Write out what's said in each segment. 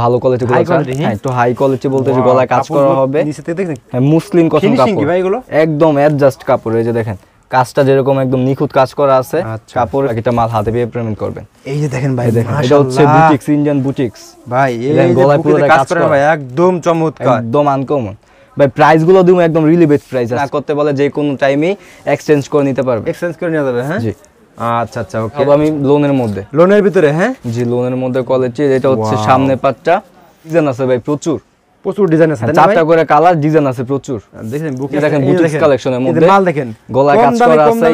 ভালো কোয়ালিটি গুলো হ্যাঁ হাই কোয়ালিটি বলতে যে গলায় কাজ করা হবে হ্যাঁ মুসলিম কটন কাপড় একদম অ্যাডজাস্ট কাপড় এই যে দেখেন কাজটা যেরকম নিখুঁত কাজ করা আছে আচ্ছা। কাপড় একটা মাল হাতে পেয়ে পেমেন্ট করবেন এই যে দেখেন ভাই দেখেন এটা হচ্ছে বুটিক্স ইন্ডিয়ান বুটিক্স ভাই এই গলায় পুরো কাজ করা ভাই একদম চমৎকার একদম আনকমন ভাই প্রাইস গুলো দিমু একদম রিলিবেট প্রাইস না করতে বলে যে কোনো টাইমে এক্সচেঞ্জ করে নিতে পারবে এক্সচেঞ্জ করে নিতে পারবে হ্যাঁ জি আচ্ছা আচ্ছা ওকে আমি লোনের মধ্যে লোনের ভিতরে হ্যাঁ জি লোনের মধ্যে কোয়ালিটি এটা হচ্ছে সামনে পাটটা ডিজাইন আছে ভাই প্রচুর প্রচুর ডিজাইন আছে হ্যাঁ, চারটা করে কালার ডিজাইন আছে প্রচুর দেখেন বুকে দেখেন বুটিক কালেকশনের মধ্যে মাল দেখেন গলায় কাজ করা আছে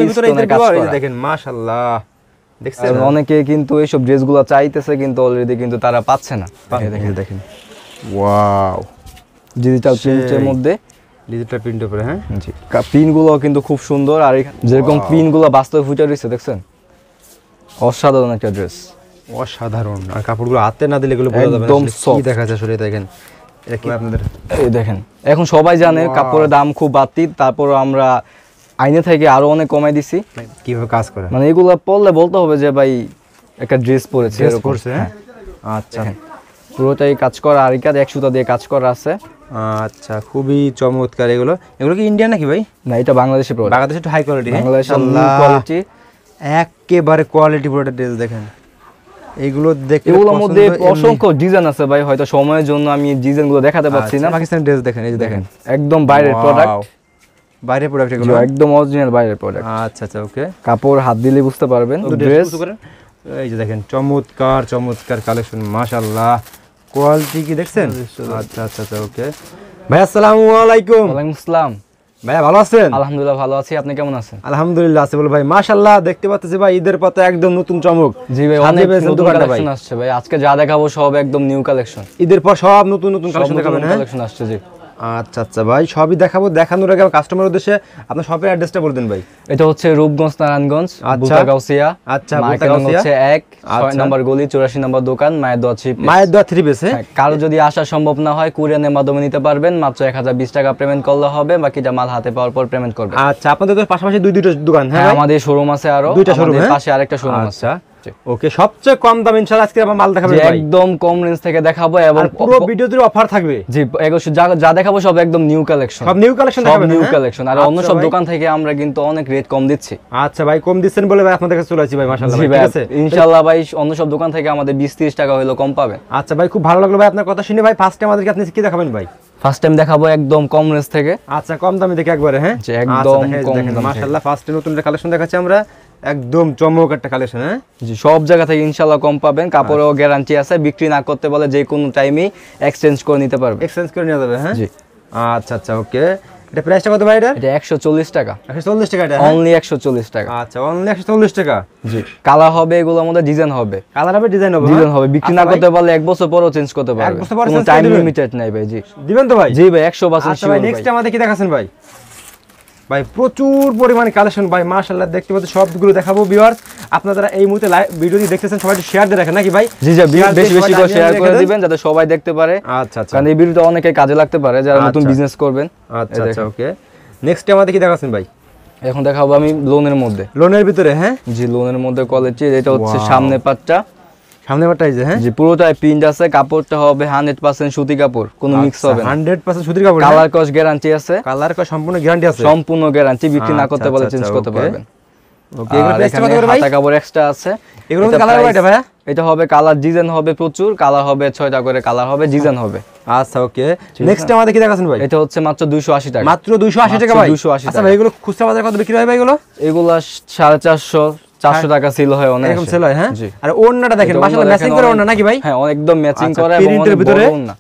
কাজ করা দেখেন মাশাআল্লাহ দেখছেন অনেকে কিন্তু এইসব ড্রেসগুলো চাইতেছে কিন্তু অলরেডি কিন্তু তারা পাচ্ছে না দেখেন দেখেন ওয়াও ডিজিটাল প্রিন্টের মধ্যে প্রিন্ট উপরে হ্যাঁ জি পিনগুলো কিন্তু খুব সুন্দর আর যেরকম পিনগুলো বাস্তবে ফুটে রয়েছে দেখছেন অসাধারণ একটা ড্রেস অসাধারণ আর কাপড়গুলো হাতে না দিলে এগুলো একদম দেখা যায় আসলে দেখেন আপনাদের এই দেখেন এখন সবাই জানে কাপড়ের দাম খুব বাড়তি তারপর আমরা আইনে থেকে আরো অনেক কমাই দিছি কিভাবে কাজ করে মানে এগুলো পড়লে বলতে হবে যে ভাই একটা ড্রেস পরেছে হ্যাঁ? হ্যাঁ। আচ্ছা পুরোটাই কাজ করা আর কাজ এক সুতা দিয়ে কাজ করা আছে আচ্ছা খুবই চমৎকার এগুলো এগুলো কি ইন্ডিয়া নাকি ভাই না এটা বাংলাদেশের প্রোডাক্ট বাংলাদেশে হাই কোয়ালিটি বাংলাদেশের কোয়ালিটি একেবারে কোয়ালিটি প্রোডাক্ট ড্রেস দেখেন এগুলো দেখে এগুলোর মধ্যে অসংখ্য ডিজাইন আছে ভাই হয়তো সময়ের জন্য আমি ডিজাইনগুলো দেখাতে আচ্ছা, পারছি না পাকিস্তানি ড্রেস দেখেন এই যে দেখেন একদম বাইরের প্রোডাক্ট বাইরের প্রোডাক্ট এগুলো একদম অরিজিনাল বাইরের প্রোডাক্ট আচ্ছা আচ্ছা ওকে কাপড় হাত দিলে বুঝতে পারবেন ড্রেস এই যে দেখেন চমৎকার চমৎকার কালেকশন মাশাআল্লাহ কোয়ালিটি কি দেখছেন হ্যাঁ, আচ্ছা আচ্ছা ওকে আচ্ছা, ভাই আসসালামু আলাইকুম ওয়ালাইকুম আসসালাম ভাই ভালো আছেন আলহামদুলিল্লাহ ভালো আছি আপনি কেমন আছেন আলহামদুলিল্লাহ আছি বলে ভাই মাশাআল্লাহ দেখতে পাচ্ছি ভাই ঈদের পথে একদম নতুন চমক জি ভাই অনেক নতুন কালেকশন আসছে ভাই আজকে যা দেখাবো সব একদম নিউ কালেকশন ঈদের পর সব নতুন নতুন কালেকশন দেখাবেন হ্যাঁ কালেকশন আসছে জি আচ্ছা আচ্ছা ভাই সবই দেখাবো দেখানোর আগে আমার কাস্টমার উদ্দেশ্যে আপনার শপের অ্যাড্রেসটা বলে দিন ভাই এটা হচ্ছে রূপগঞ্জ নারায়ণগঞ্জ আচ্ছা গাউসিয়া আচ্ছা বুতাগাউসিয়া হচ্ছে আচ্ছা। ছয় নম্বর গলি 84 নম্বর দোকান মায়ের দোয়া থ্রি মায়ের দোয়া থ্রি হ্যাঁ। পিসে হ্যাঁ, কারো যদি আসা সম্ভব না হয় কুরিয়ানের মাধ্যমে নিতে পারবেন মাত্র এক হাজার বিশ টাকা পেমেন্ট করলে হবে বাকিটা মাল হাতে পাওয়ার পর পেমেন্ট করবে আচ্ছা আপনাদের তো পাশাপাশি দুই দুটো দোকান হ্যাঁ, হ্যাঁ আমাদের শোরুম আছে আরো দুইটা শোরুম পাশে আরেকটা শোরুম আছে আচ্ছা। ওকে সবচেয়ে কম দাম ইনশাআল্লাহ আজকে আমরা মাল দেখাবো একদম কম রেঞ্জ থেকে দেখাবো এবং পুরো ভিডিও অফার থাকবে জি যা দেখাবো সব একদম নিউ কালেকশন সব নিউ কালেকশন দেখাবেন নিউ কালেকশন হ্যাঁ? আর আচ্ছা অন্য সব দোকান থেকে আমরা কিন্তু অনেক রেট কম দিচ্ছি আচ্ছা ভাই কম দিচ্ছেন বলে ভাই আপনাদের কাছে চলে আসি ভাই মাশাআল্লাহ ঠিক আছে ইনশাআল্লাহ ভাই অন্য সব দোকান থেকে আমাদের 20 30 টাকা হলো কম পাবেন আচ্ছা ভাই খুব ভালো লাগলো ভাই আপনার কথা শুনে ভাই ফার্স্ট টাইম আমাদেরকে আপনি কি দেখাবেন ভাই ফার্স্ট টাইম দেখাবো একদম কম রেঞ্জ থেকে আচ্ছা কম দামে দেখে একবারে হ্যাঁ একদম আচ্ছা, কম মাশাআল্লাহ ফার্স্ট নতুন কালেকশন দেখাচ্ছি আমরা একদম চমক একটা কালেকশন হ্যাঁ জি সব জায়গা থেকে ইনশাল্লাহ কম পাবেন কাপড়ও গ্যারান্টি আচ্ছা। আছে বিক্রি না করতে বলে যে কোনো টাইমে এক্সচেঞ্জ করে নিতে পারবে এক্সচেঞ্জ করে নিয়ে যাবে হ্যাঁ জি আচ্ছা আচ্ছা ওকে এটা প্রাইসটা কত ভাই এটা এটা 140 টাকা 140 টাকা এটা অনলি হ্যাঁ? 140 টাকা আচ্ছা অনলি 140 টাকা জি কালার হবে এগুলোর মধ্যে ডিজাইন হবে কালার হবে ডিজাইন হবে ডিজাইন হ্যাঁ? হবে বিক্রি না আচ্ছা, করতে পারলে এক বছর পরও চেঞ্জ করতে পারবে এক বছর পরও টাইম লিমিটেড নাই ভাই জি দিবেন তো ভাই জি ভাই 100% শিওর আচ্ছা, ভাই নেক্সট আমাদের কি দেখাছেন ভাই ভাই প্রচুর পরিমাণে কালেকশন ভাই মাশাল্লাহ দেখতে পাচ্ছি সবগুলো দেখাবো বিওয়ার্স আপনারা এই মুহূর্তে ভিডিওটি দেখতেছেন সবাই শেয়ার দিয়ে রাখেন নাকি ভাই জি জি বেশি বেশি করে শেয়ার করে দিবেন যাতে সবাই দেখতে পারে আচ্ছা আচ্ছা কারণ এই ভিডিওটা অনেকে কাজে লাগতে পারে যারা আচ্ছা। নতুন বিজনেস করবেন আচ্ছা আচ্ছা ওকে নেক্সট আমাদের কি দেখাচ্ছেন ভাই এখন দেখাবো আমি লোনের মধ্যে লোনের ভিতরে হ্যাঁ জি লোনের মধ্যে কলেজ এটা হচ্ছে সামনে পাটটা সামনে যে হ্যাঁ জি পুরোটাই প্রিন্ট আছে কাপড়টা হবে 100% সুতি কাপড় কোনো মিক্স আচ্ছা, হবে না 100% সুতির কাপড় কালার কস গ্যারান্টি আছে কালার কস সম্পূর্ণ গ্যারান্টি আছে সম্পূর্ণ গ্যারান্টি বিক্রি না আচ্ছা, করতে আচ্ছা, পারলে চেঞ্জ করতে পারবেন ওকে এগুলো প্রাইস করে ভাই হাতা কাপড় এক্সট্রা আছে এগুলো কালার হবে এটা ভাই এটা হবে কালার ডিজাইন হবে প্রচুর কালার হবে 6টা করে কালার হবে ডিজাইন হবে আচ্ছা ওকে নেক্সট আমাদের কি দেখাছেন ভাই এটা হচ্ছে মাত্র 280 টাকা মাত্র 280 টাকা ভাই 280 টাকা আচ্ছা ভাই এগুলো খুচরা বাজারে কত বিক্রি হয় ভাই এগুলো এগুলো 450 400 হ্যাঁ। টাকা সেল হয় অনেক এরকম সেল হয় হ্যাঁ আর ওড়নাটা দেখেন মাশাআল্লাহ ম্যাচিং করে ওড়না নাকি ভাই হ্যাঁ একদম ম্যাচিং আচ্ছা, করে এবং অনেক ভিতরে ওন্না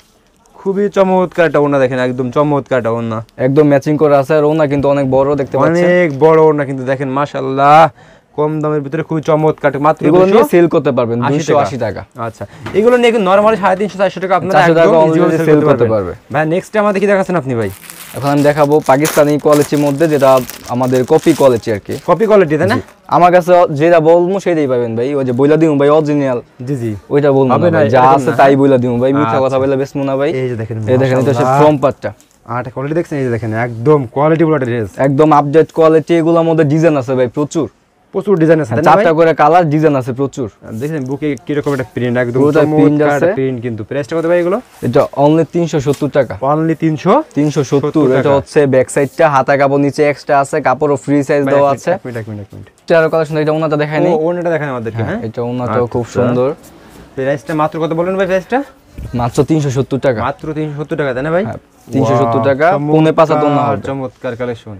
খুবই চমৎকার একটা ওনা দেখেন একদম চমৎকার একটা ওড়না একদম ম্যাচিং করে আছে আর ওনা কিন্তু অনেক বড় দেখতে পাচ্ছেন অনেক বড় ওড়না কিন্তু দেখেন মাশাআল্লাহ কম দামের ভিতরে খুবই চমৎকার মাত্র এগুলো নিয়ে সেল করতে পারবেন 280 টাকা আচ্ছা এগুলো নিয়ে নরমালি 350 400 টাকা আপনারা একদম সেল করতে পারবে ভাই নেক্সট আমাদের কি দেখাচ্ছেন আপনি ভাই এখন আমি দেখাবো পাকিস্তানি কোয়ালিটির মধ্যে যেটা আমাদের কপি কোয়ালিটি আর কি কপি কোয়ালিটি তাই না আমার কাছে যেটা বলবো সেটাই পাবেন ভাই ওই যে বইলা দিমু ভাই অরিজিনাল জি জি ওইটা বলবো না যা আছে তাই বইলা দিমু ভাই মিথ্যা কথা আচ্ছা। বলে বেশ মুনা ভাই এই যে দেখেন এই দেখেন এটা সব ফ্রম পাটটা আটা কোয়ালিটি দেখছেন এই যে দেখেন একদম কোয়ালিটি ড্রেস একদম আপডেট কোয়ালিটি এগুলোর মধ্যে ডিজাইন আছে ভাই প্রচুর প্রচুর ডিজাইন আছে চারটা করে কালার ডিজাইন আছে প্রচুর দেখেন বুকে কি রকম একটা প্রিন্ট একদম চমৎকার প্রিন্ট কিন্তু প্রাইসটা কত ভাই এগুলো এটা অনলি 370 টাকা অনলি 300 370 এটা হচ্ছে ব্যাক সাইডটা হাতা কাপড় নিচে এক্সট্রা আছে কাপড়ও ফ্রি সাইজ দেওয়া আছে এক মিনিট এক মিনিট এক মিনিট চার কথা শুনতে এটা ওনাটা দেখায়নি আমাদেরকে হ্যাঁ, হ্যাঁ এটা ওনাটাও আচ্ছা, খুব সুন্দর প্রাইসটা মাত্র কত বলেন ভাই প্রাইসটা মাত্র 370 টাকা মাত্র 370 টাকা তাই না ভাই 370 হ্যাঁ, টাকা কোণে পাঁচা দোনা চমৎকার কালেকশন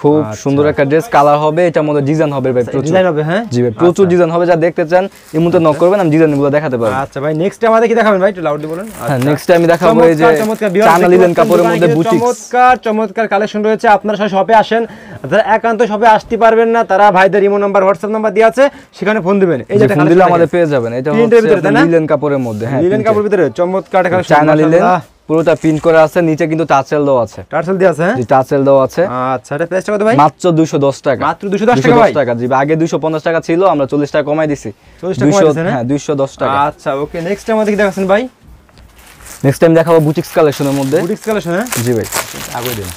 খুব আচ্ছা। সুন্দর একটা ড্রেস কালার হবে এটার মধ্যে ডিজাইন হবে ভাই আচ্ছা, প্রচুর ডিজাইন হবে হ্যাঁ জি ভাই প্রচুর ডিজাইন আচ্ছা। হবে যা দেখতে চান এই মুহূর্তে নক করবেন আমি ডিজাইনগুলো দেখাতে পারবো আচ্ছা ভাই নেক্সট টাইম আমাদের কি দেখাবেন ভাই একটু লাউডলি হ্যাঁ নেক্সট টাইম আমি দেখাবো এই যে লিলেন কাপড়ের মধ্যে বুটিক চমৎকার চমৎকার কালেকশন রয়েছে আপনারা সব শপে আসেন যারা একান্ত শপে আসতে পারবেন না তারা ভাইদের ইমো নাম্বার হোয়াটসঅ্যাপ নাম্বার দেওয়া আছে সেখানে ফোন দিবেন এই যে ফোন দিলে আমাদের পেয়ে যাবেন এটা হচ্ছে লিলেন কাপড়ের মধ্যে হ্যাঁ লিলেন কাপড়ের ভিতরে চমৎকার কালেকশন লিলেন পুরোটা প্রিন্ট করা আছে নিচে কিন্তু টাচেল দাও আছে টাচেল দেওয়া আছে হ্যাঁ? জি টাচেল দাও আছে আচ্ছা এটা প্রাইসটা কত ভাই মাত্র 210 টাকা মাত্র 210 টাকা ভাই 210 টাকা জি আগে 250 টাকা ছিল আমরা 40 টাকা কমাই দিছি 40 টাকা কমাই দিছেন হ্যাঁ 210 হ্যাঁ, টাকা আচ্ছা ওকে নেক্সট টাইম আমাদের কি দেখাছেন ভাই নেক্সট টাইম দেখাবো বুটিক্স কালেকশনের মধ্যে বুটিক্স কালেকশন হ্যাঁ জি ভাই আগে দিন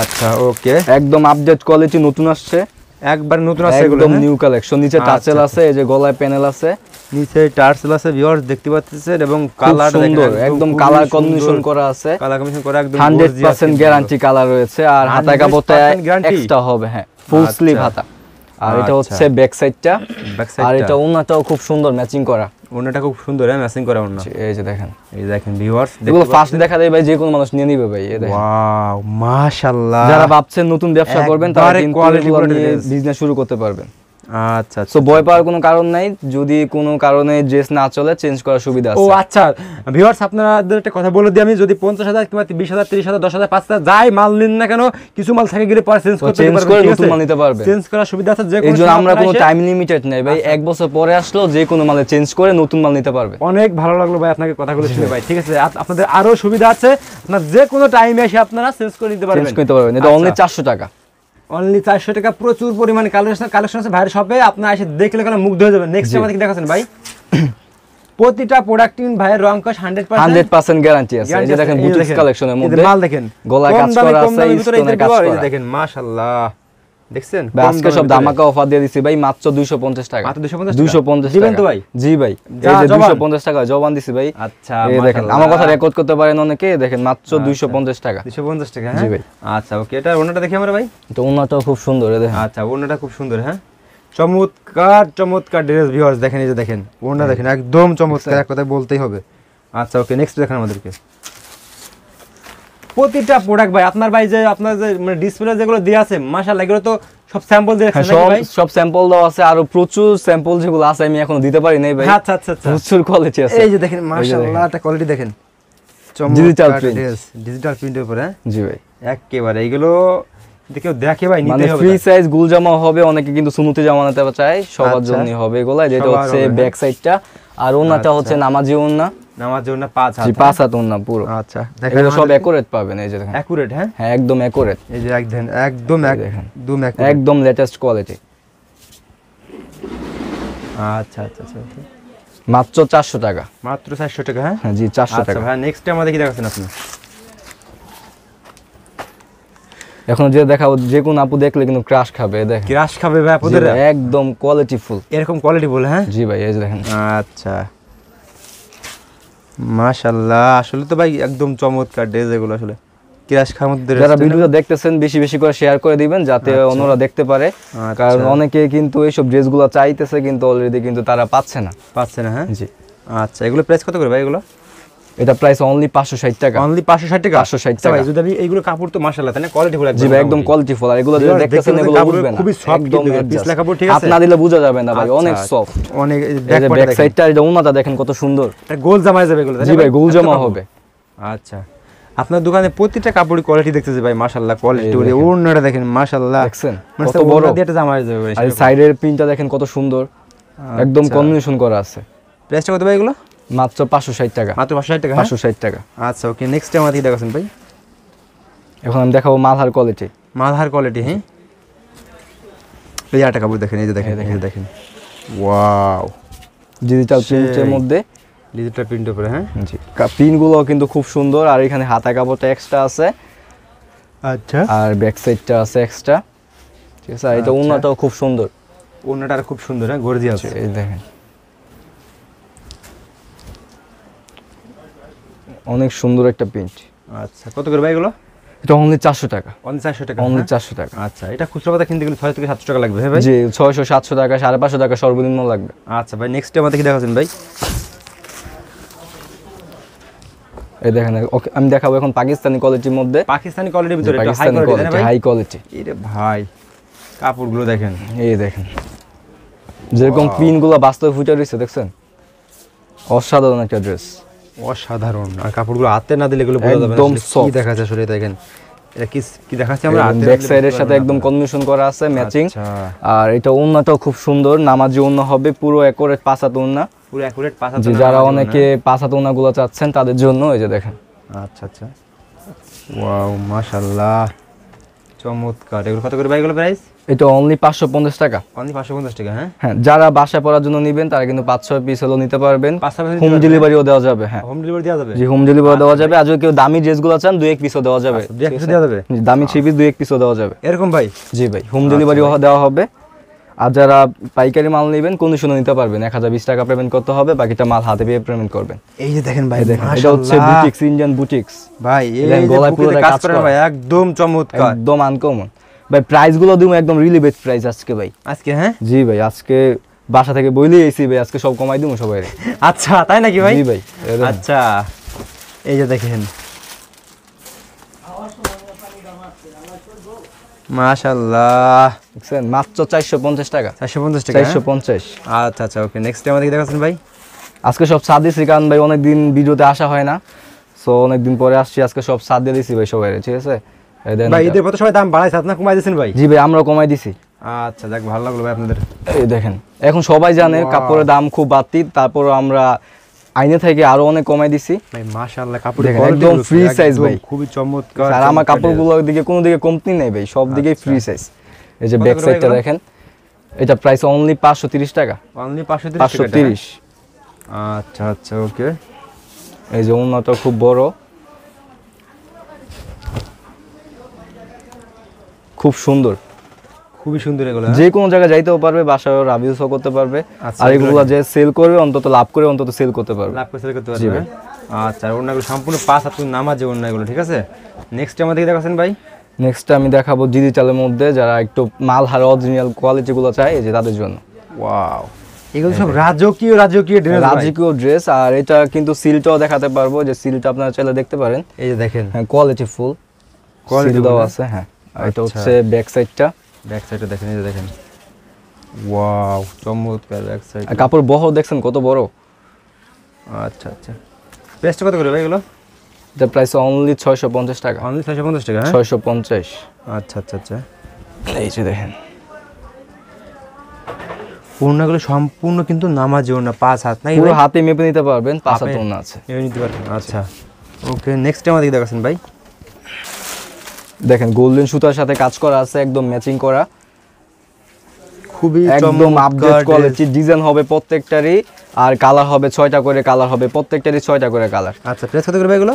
আচ্ছা ওকে একদম আপডেট কোয়ালিটি নতুন আসছে একবার নতুন আসছে একদম নিউ হ্যাঁ? কালেকশন নিচে টাচেল আচ্ছা, আছে আচ্ছা। এই যে গলায় প্যানেল আছে নিচে টার্সেল আছে ভিউয়ার্স দেখতে পাচ্ছেন এবং কালার সুন্দর একদম কালার কন্ডিশন করা আছে কালার কন্ডিশন করা একদম 100% গ্যারান্টি কালার রয়েছে আর হাতা কাপড়টা এক্সট্রা হবে হ্যাঁ ফুল স্লিভ আচ্ছা। হাতা আর এটা আচ্ছা। হচ্ছে ব্যাক সাইডটা আর এটা ওনাটাও খুব সুন্দর ম্যাচিং করা ওনাটা খুব সুন্দর হ্যাঁ ম্যাচিং করা ওনা এই যে দেখেন এই দেখেন ভিউয়ার্স এগুলো ফার্স্ট দেখা দেয় ভাই যে কোনো মানুষ নিয়ে নিবে ভাই এই দেখেন ওয়াও মাশাআল্লাহ যারা ভাবছেন নতুন ব্যবসা করবেন তারা কিন্তু কোয়ালিটি বিজনেস শুরু করতে পারবেন আচ্ছা তো আচ্ছা, ভয় আচ্ছা। পাওয়ার কোনো কারণ নাই যদি কোনো কারণে ড্রেস না চলে চেঞ্জ করার সুবিধা আছে ও আচ্ছা ভিউয়ার্স আপনাদের একটা কথা বলে দিই আমি যদি পঞ্চাশ হাজার কিংবা বিশ হাজার হাজার দশ হাজার পাঁচ হাজার যাই মাল নিন না কেন কিছু মাল গেলে পরে চেঞ্জ করতে চেঞ্জ করে নতুন মাল নিতে পারবে চেঞ্জ করার সুবিধা আছে যে আমরা কোনো টাইম লিমিটেড নাই ভাই আচ্ছা। এক বছর পরে আসলো যে কোনো মালে চেঞ্জ করে নতুন মাল নিতে পারবে অনেক ভালো লাগলো ভাই আপনাকে কথাগুলো শুনে ভাই ঠিক আছে আপনাদের আরো সুবিধা আছে না যে কোনো টাইমে এসে আপনারা চেঞ্জ করে নিতে পারবেন চেঞ্জ করতে পারবেন এটা অনলি চারশো টাকা অনলি চারশো টাকা প্রচুর পরিমাণে কালেকশন কালেকশন আছে ভাইয়ের শপে আপনার এসে দেখলে কেন মুগ্ধ হয়ে যাবে নেক্সট আমাদের দেখাচ্ছেন ভাই প্রতিটা প্রোডাক্ট ইন ভাইয়ের রং কস হান্ড্রেড হান্ড্রেড পার্সেন্ট গ্যারান্টি আছে এই যে দেখেন বুটিক কালেকশনের মধ্যে মাল দেখেন গলা কাজ করা আছে এই দেখেন মাশাআল্লাহ দেখছেন আজকে সব ধামাকা অফার দিয়ে দিছি ভাই মাত্র 250 টাকা মাত্র 250 250 দিবেন তো ভাই জি ভাই এই যে 250 টাকা জবান দিছি ভাই আচ্ছা এই দেখেন আমার কথা রেকর্ড করতে পারেন অনেকে দেখেন মাত্র 250 আচ্ছা। টাকা 250 টাকা হ্যাঁ জি ভাই আচ্ছা ওকে এটা ওনাটা দেখি আমরা ভাই তো ওনাটা খুব সুন্দর দেখেন আচ্ছা ওনাটা খুব সুন্দর হ্যাঁ চমৎকার চমৎকার ড্রেস ভিউয়ার্স দেখেন এই যে দেখেন ওনা হ্যাঁ। দেখেন একদম চমৎকার এক কথা বলতেই হবে আচ্ছা ওকে নেক্সট দেখেন আমাদেরকে প্রতিটা প্রোডাক্ট ভাই আপনার ভাই যে আপনার যে মানে ডিসপ্লে যেগুলো দেওয়া আছে মাশাআল্লাহ এগুলো তো সব স্যাম্পল দিয়ে হ্যাঁ, ভাই সব স্যাম্পল দাও আছে আর প্রচুর স্যাম্পল যেগুলো আছে আমি এখন দিতে পারি নাই ভাই হ্যাঁ, আচ্ছা আচ্ছা আচ্ছা প্রচুর কোয়ালিটি আছে এই যে দেখেন মাশাআল্লাহ একটা কোয়ালিটি দেখেন ডিজিটাল প্রিন্ট ডিজিটাল প্রিন্টের উপরে হ্যাঁ? জি ভাই একেবারে এগুলো দেখেও দেখে ভাই নিতে মানে হবে ফ্রি সাইজ গুল জামা হবে অনেকে কিন্তু সুনুতি জামা চায় সবার আচ্ছা। জন্য হবে এগুলা যেটা হচ্ছে ব্যাক সাইডটা আর ওনাটা আচ্ছা। হচ্ছে নামাজি ওনা নামার জন্য পাঁচ হাত হ্যাঁ? পাঁচ হাত না পুরো আচ্ছা এগুলো সব একুরেট পাবেন এই যে দেখেন একুরেট হ্যাঁ হ্যাঁ একদম একুরেট এই যে দেখেন একদম একদম একদম লেটেস্ট কোয়ালিটি আচ্ছা আচ্ছা আচ্ছা মাত্র চারশো টাকা মাত্র চারশো টাকা হ্যাঁ, হ্যাঁ জি চারশো আচ্ছা টাকা হ্যাঁ নেক্সট টাইম আমাদের কি দেখাচ্ছেন আপনি এখন যে দেখাবো যে কোন আপু দেখলে কিন্তু ক্রাশ খাবে দেখেন ক্রাশ খাবে ভাই আপুদের একদম কোয়ালিটি ফুল এরকম কোয়ালিটি ফুল হ্যাঁ জি ভাই এই যে দেখেন আচ্ছা মাশাল্লাহ আসলে তো ভাই একদম চমৎকার ড্রেস এগুলো আসলে দেখতেছেন বেশি বেশি করে শেয়ার করে দিবেন যাতে আচ্ছা। অন্যরা দেখতে পারে আচ্ছা। কারণ অনেকে কিন্তু এইসব চাইতেছে কিন্তু অলরেডি কিন্তু তারা পাচ্ছে না পাচ্ছে না হ্যাঁ জি আচ্ছা এগুলো প্রাইস কত করে ভাই এগুলো এটা প্রাইস অনলি পাঁচশো ষাট টাকা অনলি পাঁচশো ষাট টাকা পাঁচশো ষাট আচ্ছা টাকা যদি আমি এইগুলো কাপড় তো মাশাআল্লাহ তাহলে কোয়ালিটি ফুল জি ভাই একদম কোয়ালিটি ফুল আর এগুলো যদি দেখতেছেন এগুলো বুঝবেন খুবই সফট একদম পিছলা কাপড় ঠিক আছে আপনি দিলে বোঝা যাবে না ভাই আচ্ছা, অনেক সফট অনেক ব্যাক সাইডটা এটা ওনাটা দেখেন কত সুন্দর এটা গোল জামা যাবে এগুলো জি ভাই গোল জামা হবে আচ্ছা আপনার দোকানে প্রতিটা কাপড়ের কোয়ালিটি দেখতেছি ভাই মাশাআল্লাহ কোয়ালিটি ওরে ওড়নাটা দেখেন মাশাআল্লাহ দেখছেন মানে কত বড় একটা জামা যাবে ভাই আর সাইডের প্রিন্টটা দেখেন কত সুন্দর একদম কম্বিনেশন আচ্ছা। করা আছে প্রাইসটা কত ভাই এগুলো মাত্র পাঁচশো ষাট টাকা মাত্র 560 টাকা হ্যাঁ? পাঁচশো ষাট টাকা আচ্ছা ওকে নেক্সট আমাদের কি দেখাছেন ভাই এখন আমি দেখাবো মালহার কোয়ালিটি মালহার কোয়ালিটি হ্যাঁ এই আটা কাপড় দেখেন এই যে দেখেন এই দেখেন ওয়াও ডিজিটাল প্রিন্টের মধ্যে ডিজিটাল প্রিন্ট উপরে হ্যাঁ জি প্রিন্টগুলো কিন্তু খুব সুন্দর আর এখানে হাতা কাপড়টা এক্সট্রা আছে আচ্ছা আর ব্যাক সাইডটা আছে এক্সট্রা ঠিক আছে আর এটা ওনাটাও আচ্ছা। খুব সুন্দর ওনাটা খুব সুন্দর হ্যাঁ আছে এই দেখেন অনেক সুন্দর একটা প্রিন্ট আচ্ছা কত করে ভাই এগুলো এটা চারশো টাকা চারশো টাকা হ্যাঁ? চারশো টাকা আচ্ছা এটা কথা ছয় থেকে সাতশো টাকা লাগবে হ্যাঁ ছয়শো সাতশো টাকা সাড়ে পাঁচশো টাকা সর্বনিম্ন আচ্ছা ভাই আমাদের আমি দেখাবো এখন পাকিস্তানি কোয়ালিটির মধ্যে পাকিস্তানি কোয়ালিটির ভিতরে হাই হ্যাঁ ভাই কাপড়গুলো দেখেন এই দেখেন যেরকম প্রিন্টগুলো বাস্তবে ফুটে রয়েছে দেখছেন অসাধারণ একটা ড্রেস অসাধারণ আর কাপড়গুলো হাতে না দিলে এগুলো বোঝা যাবে কি দেখা যায় আসলে দেখেন এটা কি কি দেখাচ্ছে আমরা হাতে ব্যাক সাইডের সাথে একদম কম্বিনেশন করা আছে ম্যাচিং আচ্ছা। আর এটা ওন্নাটাও খুব সুন্দর নামাজি ওন্না হবে পুরো একরে পাঁচাত ওন্না পুরো একরেট পাঁচাত যারা অনেকে পাঁচাত গুলো চাচ্ছেন তাদের জন্য এই যে দেখেন আচ্ছা আচ্ছা ওয়াও মাশাআল্লাহ চমৎকার এগুলো কত করে ভাই এগুলো প্রাইস এটা অনলি পাঁচশো পঞ্চাশ টাকা অনলি পাঁচশো পঞ্চাশ টাকা হ্যাঁ হ্যাঁ যারা বাসায় পড়ার জন্য তারা কিন্তু পিস হলো নিতে পারবেন হোম ডেলিভারিও দেওয়া যাবে হ্যাঁ হোম হ্যাঁ, ডেলিভারি দেওয়া যাবে হোম ডেলিভারি আচ্ছা, দেওয়া যাবে আর কেউ দামি ড্রেসগুলো চান এক পিসও দেওয়া যাবে দেওয়া যাবে দামি পিস এক পিসও দেওয়া যাবে এরকম ভাই জি ভাই হোম ডেলিভারিও আচ্ছা, দেওয়া হবে আর যারা পাইকারি মাল নেবেন কন্ডিশনও নিতে পারবেন এক হাজার বিশ টাকা পেমেন্ট করতে হবে বাকিটা মাল হাতে পেয়ে পেমেন্ট করবেন এই যে দেখেন ভাই দেখেন এটা হচ্ছে বুটিক্স ইন্ডিয়ান বুটিক্স ভাই এই গলায় পুরো কাজ ভাই একদম চমৎকার একদম আনকমন ভাই প্রাইসগুলো দিব একদম রিলি বেস্ট প্রাইস আজকে ভাই আজকে হ্যাঁ জি ভাই আজকে বাসা থেকে বইলি এসি ভাই আজকে সব কমাই দিব সবাই আচ্ছা তাই নাকি ভাই জি ভাই আচ্ছা এই যে দেখেন হ্যাঁ? আচ্ছা আচ্ছা ভাই আজকে সব আসা হয় না অনেকদিন পরে আসছি আজকে সব সাদ দিয়ে দিছি ভাই সবাই ঠিক আছে ভাই এদের কত সবাই দাম বাড়াইছে আপনার কমাই দিয়েছেন ভাই জি ভাই আমরা কমাই দিছি আচ্ছা যাক ভালো লাগলো ভাই আপনাদের এই দেখেন এখন সবাই জানে কাপড়ের দাম খুব বাড়তি তারপর আমরা আইনে থেকে আরো অনেক কমাই দিছি ভাই মাশাআল্লাহ কাপড় একদম ফ্রি সাইজ ভাই খুবই চমৎকার আর আমার কাপড়গুলোর দিকে কোনো দিকে কমতি নেই ভাই সব দিকেই ফ্রি আচ্ছা। সাইজ এই যে ব্যাক সাইডটা দেখেন এটা প্রাইস অনলি 530 টাকা অনলি 530 530 আচ্ছা আচ্ছা ওকে এই যে উন্নত খুব বড় খুব সুন্দর খুবই সুন্দর এগুলো হ্যাঁ? যে কোনো জায়গায় যাইতেও পারবে বাসায় রাব ইউজও করতে পারবে আচ্ছা, আর এগুলো যে সেল করবে অন্তত লাভ করে অন্তত সেল করতে পারবে লাভ করে সেল করতে পারবে হ্যাঁ? আচ্ছা ওনাগুলো সম্পূর্ণ পাঁচ আপনি নামা যে ওনাগুলো ঠিক আছে নেক্সট আমাদের দেখাছেন ভাই নেক্সট আমি দেখাবো জিদি চালের মধ্যে যারা একটু মাল হার অরিজিনাল কোয়ালিটি গুলো চায় এই যে তাদের জন্য ওয়াও এগুলো সব রাজকীয় রাজকীয় ড্রেস রাজকীয় ড্রেস আর এটা কিন্তু সিলটাও দেখাতে পারবো যে সিলটা আপনারা চাইলে দেখতে পারেন এই যে দেখেন হ্যাঁ কোয়ালিটি ফুল কোয়ালিটি দাও আছে হ্যাঁ এটা আচ্ছা। হচ্ছে ব্যাক সাইডটা ব্যাক সাইডটা দেখেন এই দেখেন ওয়াও চমৎকার ব্যাক সাইড কাপড় বহ দেখছেন কত বড় আচ্ছা আচ্ছা প্রাইসটা কত করে এগুলো দ্য প্রাইস অনলি ছয়শো পঞ্চাশ টাকা অনলি ছয়শো পঞ্চাশ টাকা হ্যাঁ? ছয়শো পঞ্চাশ আচ্ছা আচ্ছা আচ্ছা এই যে দেখেন ওড়নাগুলো সম্পূর্ণ কিন্তু নামাজে ওড়না পাঁচ হাত না পুরো হাতে মেপে নিতে পারবেন পাঁচ হাত ওড়না আছে মেপে নিতে পারবেন আচ্ছা ওকে নেক্সট টাইম আমাদের দেখাচ্ছেন ভাই দেখেন গোল্ডেন সুতার সাথে কাজ করা আছে একদম ম্যাচিং করা খুবই একদম আপডেট কোয়ালিটি ডিজাইন হবে প্রত্যেকটারই আর কালার হবে ছয়টা করে কালার হবে প্রত্যেকটারই ছয়টা করে কালার আচ্ছা প্রাইস কত করে এগুলো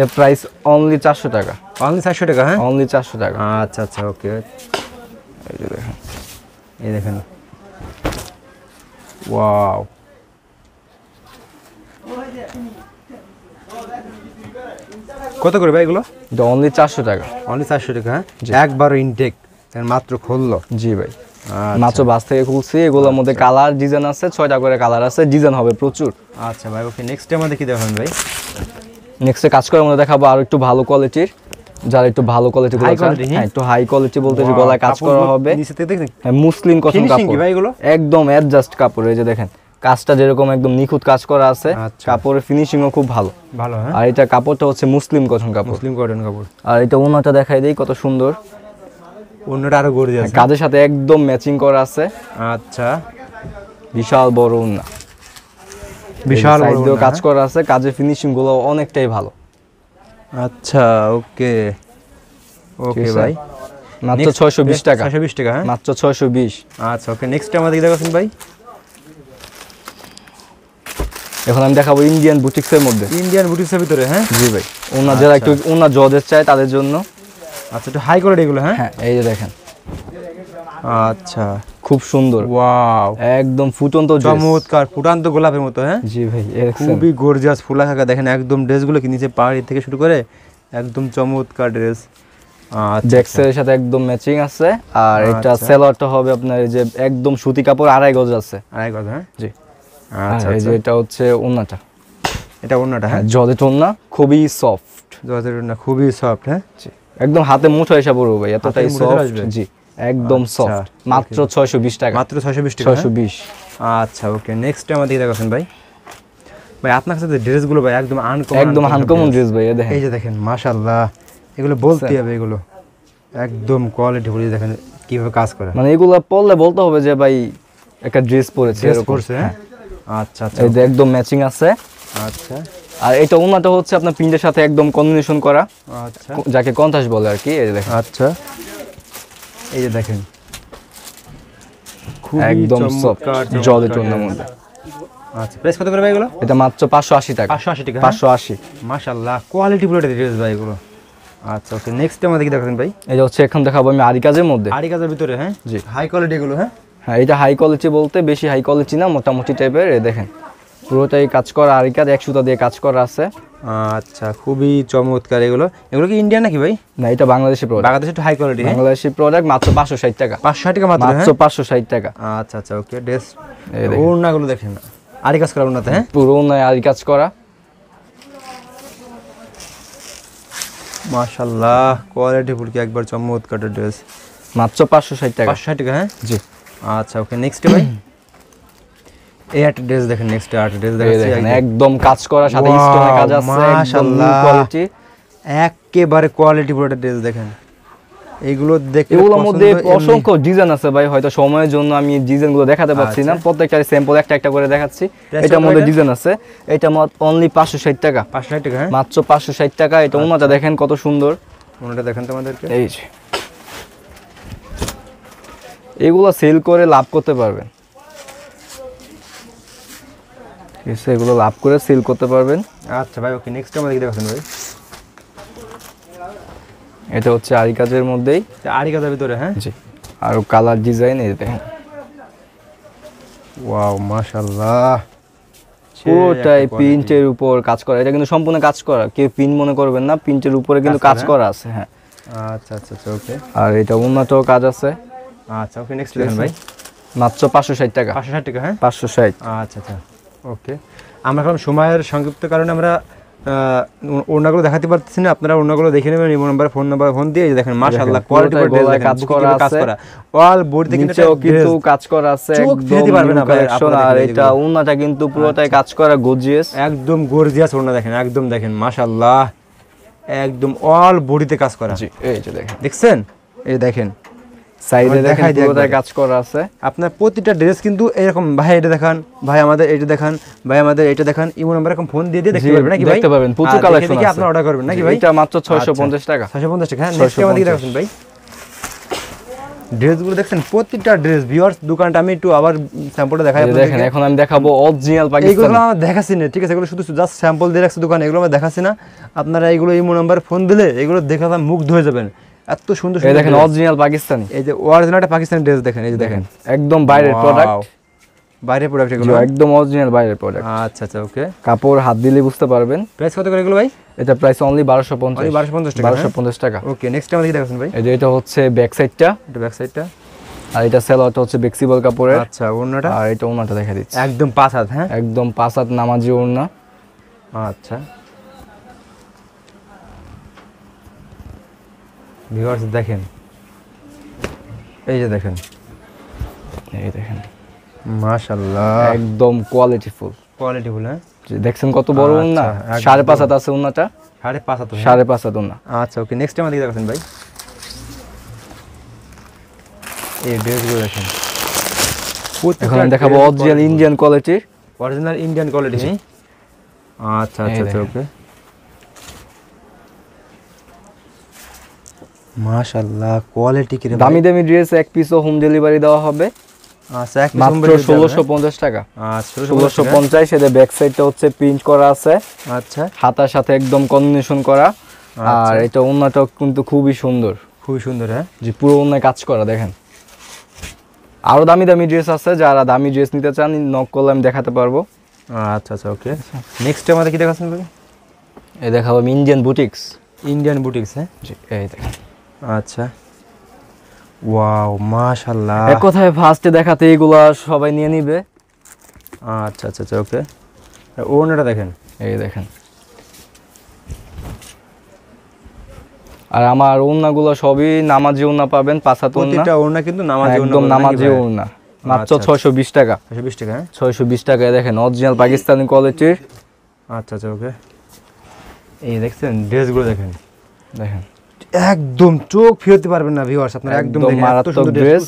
এর প্রাইস অনলি চারশো টাকা অনলি চারশো টাকা হ্যাঁ অনলি চারশো টাকা আচ্ছা আচ্ছা ওকে এই যে দেখেন এই দেখেন ওয়াও কত করে ভাই এগুলো অনলি চারশো টাকা অনলি চারশো টাকা হ্যাঁ ইনটেক মাত্র খুললো জি ভাই আচ্ছা। মাত্র বাস থেকে খুলছি এগুলোর মধ্যে কালার আচ্ছা। ডিজাইন আছে ছয়টা করে কালার আছে ডিজাইন হবে প্রচুর আচ্ছা ভাই ওকে নেক্সট ভাই নেক্সটে কাজ করার মধ্যে দেখাবো আর একটু ভালো কোয়ালিটির যার একটু ভালো কোয়ালিটি হ্যাঁ একটু হাই কোয়ালিটি বলতে গলায় কাজ করা হবে হ্যাঁ, মুসলিম কসম কাপড় একদম অ্যাডজাস্ট কাপড় এই যে দেখেন কাজটা যেরকম একদম নিখুঁত কাজ করা আছে আচ্ছা। কাপড়ের ফিনিশিং ও খুব ভালো ভালো হ্যাঁ? আর এটা কাপড়টা হচ্ছে মুসলিম কটন কাপড় মুসলিম কটন কাপড় আর এটা ওনাটা দেখাই দেই কত সুন্দর ওনাটা আরো গর্জিয়াস হ্যাঁ, হ্যাঁ? কাজের সাথে একদম ম্যাচিং করা আছে আচ্ছা বিশাল বড় উন বিশাল বড় কাজ করা আছে কাজের ফিনিশিং গুলো অনেকটাই ভালো আচ্ছা ওকে ওকে ভাই মাত্র ছয়শো বিশ টাকা বিশ টাকা হ্যাঁ মাত্র বিশ আচ্ছা ওকে নেক্সট আমাদের দেখাচ্ছেন ভাই এখন আমি দেখাবো ইন্ডিয়ান বুটিক্সের মধ্যে ইন্ডিয়ান বুটিক্সের ভিতরে হ্যাঁ জি ভাই ওনার যারা একটু আচ্ছা। ওনার জজের চায় তাদের জন্য আচ্ছা একটু হাই কোয়ালিটি এগুলো হ্যাঁ? হ্যাঁ এই যে দেখেন আচ্ছা খুব সুন্দর ওয়াও একদম ফুটন্ত চমৎকার ফুটন্ত গোলাপের মতো হ্যাঁ জি ভাই খুবই গর্জিয়াস ফুলা থাকা দেখেন একদম ড্রেসগুলো কি নিচে পাহাড়ি থেকে শুরু করে একদম চমৎকার ড্রেস জ্যাক্সের আচ্ছা, আচ্ছা। সাথে একদম ম্যাচিং আছে আর এটা সেলোয়ারটা হবে আপনার এই যে একদম সুতি কাপড় আড়াই গজ আছে আড়াই গজ হ্যাঁ জি হ্যাঁ, আচ্ছা, আচ্ছা। এটা হ্যাঁ? খুবই সফট খুবই হ্যাঁ? একদম হাতে আচ্ছা, ভাই একদম সফট মাত্র মাত্র ভাই ভাই একদম একদম ড্রেস ভাই দেখেন এগুলো হবে এগুলো একদম কোয়ালিটি দেখেন কিভাবে কাজ করে মানে এগুলো পড়লে বলতে হবে যে ভাই একটা ড্রেস পরেছে হ্যাঁ আচ্ছা আচ্ছা এই যে একদম ম্যাচিং আছে আচ্ছা আর এটা হচ্ছে আপনার সাথে একদম কম্বিনেশন করা আচ্ছা যাকে বলে আর কি এই যে দেখেন আচ্ছা এই যে দেখেন একদম জলের মধ্যে আচ্ছা প্রাইস কত করে ভাই এটা মাত্র 580 টাকা 580 টাকা 580 হ্যাঁ? মাশাআল্লাহ কোয়ালিটি বুলেট ড্রেস আচ্ছা ওকে নেক্সট আমাদের কি দেখাবেন ভাই এই যে হচ্ছে এখন দেখাবো আমি আরিকাজের মধ্যে আরিকাজের ভিতরে হ্যাঁ জি হাই কোয়ালিটি গুলো হ্যাঁ হ্যাঁ এটা হাই কোয়ালিটি বলতে বেশি হাই কোয়ালিটি না মোটামুটি টাইপের দেখেন পুরোটাই কাজ করা আর কাজ একশো দিয়ে কাজ করা আছে আচ্ছা খুবই চমৎকার এগুলো এগুলো কি ইন্ডিয়ান নাকি ভাই না এটা বাংলাদেশি প্রোডাক্ট বাংলাদেশ একটু হাই হ্যাঁ? কোয়ালিটি বাংলাদেশি প্রোডাক্ট মাত্র পাঁচশো ষাট টাকা পাঁচশো ষাট টাকা মাত্র হ্যাঁ? পাঁচশো ষাট টাকা আচ্ছা আচ্ছা ওকে ড্রেস ওড়নাগুলো দেখেন আর কাজ করা ওড়নাতে হ্যাঁ পুরো ওড়নায় আরি কাজ করা মাশাল্লাহ কোয়ালিটি ফুলকি একবার চমৎকার ড্রেস মাত্র পাঁচশো ষাট টাকা পাঁচশো ষাট টাকা হ্যাঁ জি আচ্ছা ওকে নেক্সট ভাই এই আট ড্রেস দেখেন নেক্সট আট ড্রেস দেখেন একদম কাজ করা সাথে স্টোনে কাজ আছে মাশাআল্লাহ কোয়ালিটি একেবারে কোয়ালিটি পুরো ড্রেস দেখেন এইগুলো দেখে এগুলোর মধ্যে অসংখ্য ডিজাইন আছে ভাই হয়তো সময়ের জন্য আমি ডিজাইনগুলো দেখাতে পারছি না আচ্ছা। প্রত্যেকটা স্যাম্পল একটা একটা করে দেখাচ্ছি এটার মধ্যে ডিজাইন আছে এটা অনলি 560 টাকা 560 টাকা হ্যাঁ? মাত্র 560 টাকা এটা আচ্ছা। ওনাটা দেখেন কত সুন্দর ওনাটা দেখেন তোমাদেরকে এই যে এগুলো সেল করে লাভ করতে পারবেন এগুলো লাভ করে সেল করতে পারবেন আচ্ছা ভাই ওকে নেক্সট আমাদের দেখতে পাচ্ছেন ভাই এটা হচ্ছে আড়ি কাজের মধ্যেই আড়ি কাজের ভিতরে হ্যাঁ জি আর কালার ডিজাইন এই দেখেন ওয়াও মাশাআল্লাহ পুরোটাই প্রিন্টের উপর কাজ করা এটা কিন্তু সম্পূর্ণ কাজ করা কেউ পিন মনে করবেন না প্রিন্টের উপরে কিন্তু কাজ করা হ্যাঁ? আছে হ্যাঁ আচ্ছা, আচ্ছা আচ্ছা ওকে আর এটা উন্নত কাজ আছে আচ্ছা ওকে নেক্সট ভাই মাত্র পাঁচশো ষাট টাকা পাঁচশো ষাট টাকা হ্যাঁ পাঁচশো ষাট আচ্ছা আচ্ছা ওকে আমরা এখন সময়ের সংক্ষিপ্ত কারণে আমরা দেখাতে পারতেছি না আপনারা দেখে নেবেন নাম্বার ফোন নাম্বার ফোন দিয়ে দেখেন কোয়ালিটি কাজ করা কাজ করা অল কিন্তু কিন্তু কাজ করা আছে চোখ না আর এটা কিন্তু পুরোটাই আচ্ছা। কাজ করা গর্জিয়াস একদম গর্জিয়াস ওড়না দেখেন একদম দেখেন মাশাআল্লাহ একদম অল বডিতে কাজ করা জি এই যে দেখেন দেখছেন এই দেখেন ড্রেস দেখেন ড্রেস আচ্ছা, দোকানটা আমি একটু আবার দেখাই দেখেন এখন আমি এগুলো আমরা দেখাচ্ছি না ঠিক আছে শুধু জাস্ট স্যাম্পল দিয়ে এগুলো দেখাচ্ছি না আপনারা এগুলো ইমো নাম্বার ফোন দিলে এগুলো দেখে মুগ্ধ হয়ে যাবেন এত সুন্দর এই দেখেন অরিজিনাল পাকিস্তানি এই যে অরিজিনালটা পাকিস্তানি ড্রেস দেখেন এই যে দেখেন একদম বাইরের প্রোডাক্ট বাইরের প্রোডাক্ট এগুলো একদম অরিজিনাল বাইরের প্রোডাক্ট আচ্ছা আচ্ছা ওকে কাপড় হাত দিলে বুঝতে পারবেন প্রাইস কত করে এগুলো ভাই এটা প্রাইস অনলি 1250 1250 টাকা 1250 হ্যাঁ? টাকা ওকে নেক্সট টাইম দেখি দেখেন ভাই এই যে এটা হচ্ছে ব্যাক সাইডটা এটা ব্যাক সাইডটা আর এটা সেলোয়ারটা হচ্ছে ফ্লেক্সিবল কাপড়ের আচ্ছা ওড়নাটা আর এটা ওড়নাটা দেখা দিচ্ছি একদম পাঁচ হাত হ্যাঁ একদম পাঁচ হাত নামাজি ওড়না আচ্ছা ভিউয়ার্স দেখেন এই যে দেখেন এই দেখেন মাশাআল্লাহ একদম কোয়ালিটিফুল কোয়ালিটিফুল হ্যাঁ দেখছেন কত বড় আচ্ছা, উন্না সাড়ে পাঁচ হাত আছে উন্নাটা সাড়ে পাঁচ হাত হ্যাঁ? সাড়ে পাঁচ হাত উন্না আচ্ছা ওকে নেক্সট টাইম দেখে দেখেন ভাই এই ড্রেসগুলো দেখেন এখন দেখাবো original Indian quality original Indian quality আচ্ছা আচ্ছা আচ্ছা ওকে মাশাআল্লাহ কোয়ালিটি কি দামি দামি ড্রেস এক পিসও হোম ডেলিভারি দেওয়া হবে আচ্ছা এক মাত্র 1650 হ্যাঁ? টাকা আচ্ছা 1650 এদের ব্যাক সাইডটা হচ্ছে প্রিন্ট করা আছে আচ্ছা হাতার সাথে একদম কম্বিনেশন করা আচ্ছা। আর এটা ওন্নাটা কিন্তু খুবই সুন্দর খুবই সুন্দর হ্যাঁ যে পুরো ওন্নায় কাজ করা দেখেন আরো দামি দামি ড্রেস আছে যারা দামি ড্রেস নিতে চান নক করলে আমি দেখাতে পারবো আচ্ছা আচ্ছা ওকে নেক্সট আমাদের কি দেখাচ্ছেন এই দেখাবো ইন্ডিয়ান বুটিক্স ইন্ডিয়ান বুটিক্স হ্যাঁ এই দেখেন আচ্ছা ওয়াও মাশাআল্লাহ কোথায় ফার্স্টে দেখাতে এগুলা সবাই নিয়ে নিবে আচ্ছা আচ্ছা আচ্ছা ওকে ওনাটা দেখেন এই দেখেন আর আমার ওড়নাগুলো সবই নামাজি ওড়না পাবেন পাঁচাত ওড়না ওনা কিন্তু নামাজি একদম নামাজি ওড়না আচ্ছা, মাত্র আচ্ছা। ছয়শো বিশ টাকা 620 বিশ টাকা ছয়শো বিশ টাকা হ্যাঁ? দেখেন অরিজিনাল পাকিস্তানি কোয়ালিটির আচ্ছা আচ্ছা ওকে এই দেখেন ড্রেসগুলো দেখেন দেখেন একদম চোখ ফিরতে পারবেন না ভিউয়ার্স আপনারা একদম মারাত্মক ড্রেস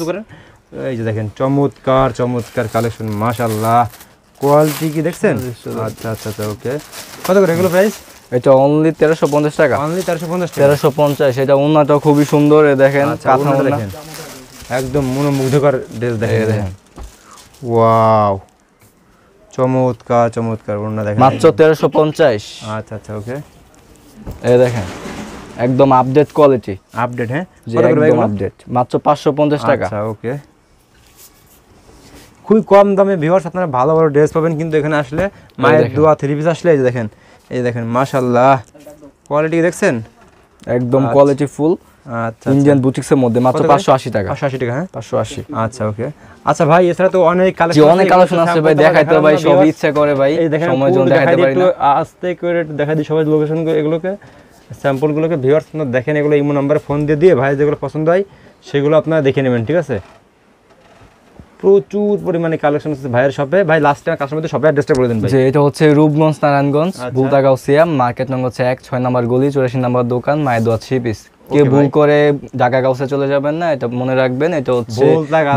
এই যে দেখেন চমৎকার চমৎকার কালেকশন মাশাআল্লাহ কোয়ালিটি কি দেখছেন আচ্ছা আচ্ছা আচ্ছা ওকে কত করে এগুলো প্রাইস এটা অনলি তেরোশো পঞ্চাশ টাকা অনলি 1350 পঞ্চাশ তেরোশো পঞ্চাশ এটা উন্নাটা খুবই সুন্দর দেখেন আচ্ছা, দেখেন একদম মনোমুগ্ধকর ড্রেস দেখেন দেখেন ওয়াও চমৎকার চমৎকার ওনা দেখেন মাত্র তেরোশো পঞ্চাশ আচ্ছা আচ্ছা ওকে এ দেখেন একদম আপডেট কোয়ালিটি আপডেট হ্যাঁ একদম আপডেট মাত্র পাঁচশো পঞ্চাশ টাকা ওকে আচ্ছা, খুবই কম দামে ভিউয়ার্স আপনারা ভালো ভালো ড্রেস পাবেন কিন্তু এখানে আসলে মায়ের দোয়া থ্রি পিস আসলে এই দেখেন এই দেখেন মাশাল্লাহ কোয়ালিটি দেখছেন একদম কোয়ালিটি ফুল আচ্ছা ইন্ডিয়ান আচ্ছা, বুটিক্সের আচ্ছা। মধ্যে মাত্র 580 টাকা 580 টাকা হ্যাঁ 580 আচ্ছা ওকে আচ্ছা ভাই এছাড়া তো অনেক কালেকশন অনেক কালেকশন আছে ভাই দেখাই ভাই সব ইচ্ছা করে ভাই সময় জন্য দেখাইতে পারি না আস্তে করে দেখাই দিই সবাই লোকেশন এগুলোকে স্যাম্পলগুলোকে ভিউয়ার্স আপনার দেখেন এগুলো ইমো নাম্বারে ফোন দিয়ে দিয়ে ভাই যেগুলো পছন্দ হয় সেগুলো আপনারা দেখে নেবেন ঠিক আছে প্রচুর পরিমাণে কালেকশন আছে ভাইয়ের শপে ভাই লাস্ট টাইম কাস্টমারদের শপে অ্যাড্রেসটা বলে দিন ভাই এটা হচ্ছে রূপগঞ্জ নারায়ণগঞ্জ আচ্ছা। ভুলতাগাঁও সিয়াম মার্কেট নম্বর হচ্ছে এক ছয় নম্বর গলি চুরাশি নম্বর দোকান মায়ের দোয়া থ্রি পিস কে ভুল করে ঢাকা গাউসে চলে যাবেন না এটা মনে রাখবেন এটা হচ্ছে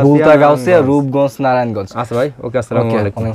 ভুলতা গাউসিয়া রূপগঞ্জ নারায়ণগঞ্জ আচ্ছা ভাই ওকে আসসালামু আলাইকুম